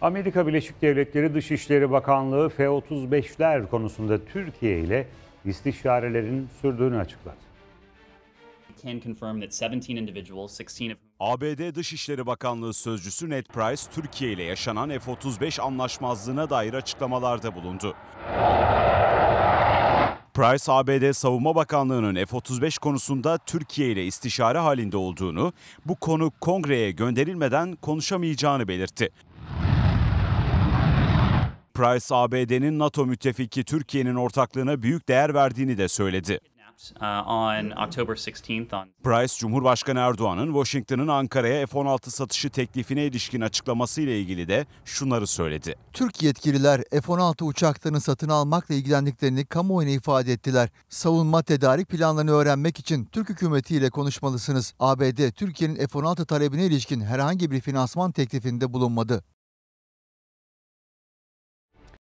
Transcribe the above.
Amerika Birleşik Devletleri Dışişleri Bakanlığı F-35'ler konusunda Türkiye ile istişarelerin sürdüğünü açıkladı. ABD Dışişleri Bakanlığı Sözcüsü Ned Price, Türkiye ile yaşanan F-35 anlaşmazlığına dair açıklamalarda bulundu. Price, ABD Savunma Bakanlığı'nın F-35 konusunda Türkiye ile istişare halinde olduğunu, bu konu kongreye gönderilmeden konuşamayacağını belirtti. Price, ABD'nin NATO müttefiki Türkiye'nin ortaklığına büyük değer verdiğini de söyledi. Uh, Price, Cumhurbaşkanı Erdoğan'ın Washington'ın Ankara'ya F-16 satışı teklifine ilişkin açıklamasıyla ilgili de şunları söyledi. Türk yetkililer F-16 uçaklarını satın almakla ilgilendiklerini kamuoyuna ifade ettiler. Savunma tedarik planlarını öğrenmek için Türk hükümetiyle konuşmalısınız. ABD, Türkiye'nin F-16 talebine ilişkin herhangi bir finansman teklifinde bulunmadı.